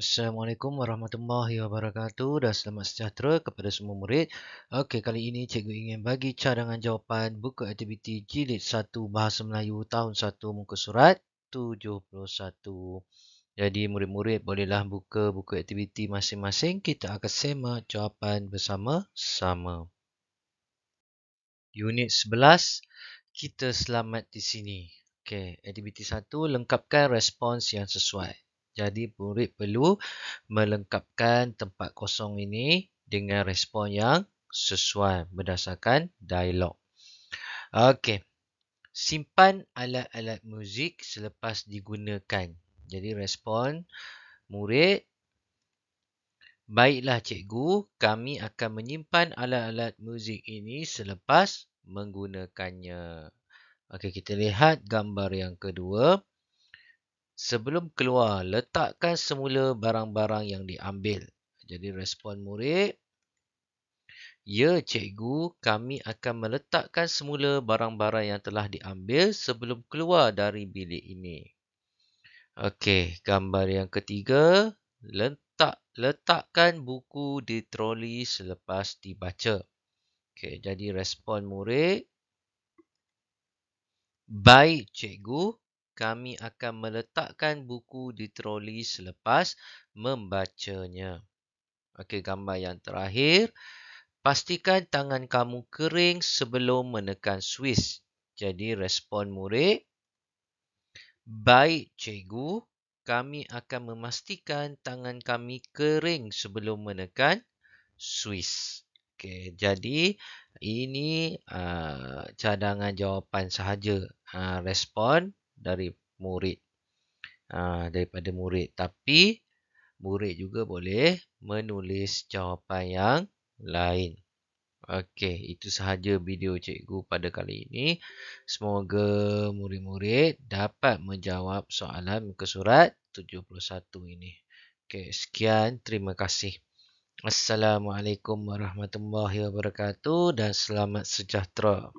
Assalamualaikum warahmatullahi wabarakatuh dan selamat sejahtera kepada semua murid. Okey, kali ini cikgu ingin bagi cadangan jawapan buku aktiviti jilid 1 Bahasa Melayu tahun 1 muka surat 71. Jadi murid-murid bolehlah buka buku aktiviti masing-masing. Kita akan semak jawapan bersama-sama. Unit 11, kita selamat di sini. Okey, aktiviti 1, lengkapkan respons yang sesuai. Jadi murid perlu melengkapkan tempat kosong ini dengan respon yang sesuai berdasarkan dialog. Okey. Simpan alat-alat muzik selepas digunakan. Jadi respon murid Baiklah cikgu, kami akan menyimpan alat-alat muzik ini selepas menggunakannya. Okey, kita lihat gambar yang kedua. Sebelum keluar, letakkan semula barang-barang yang diambil. Jadi respon murid, Ya cikgu, kami akan meletakkan semula barang-barang yang telah diambil sebelum keluar dari bilik ini. Okey, gambar yang ketiga, letak letakkan buku di troli selepas dibaca. Okey, jadi respon murid Baik cikgu, kami akan meletakkan buku di troli selepas membacanya. Okey, gambar yang terakhir. Pastikan tangan kamu kering sebelum menekan swiss. Jadi, respon murid. Baik, cikgu. Kami akan memastikan tangan kami kering sebelum menekan swiss. Okey, jadi ini uh, cadangan jawapan sahaja. Uh, respon dari murid ah, daripada murid tapi murid juga boleh menulis jawapan yang lain okey itu sahaja video cikgu pada kali ini semoga murid-murid dapat menjawab soalan muka surat 71 ini okey sekian terima kasih assalamualaikum warahmatullahi wabarakatuh dan selamat sejahtera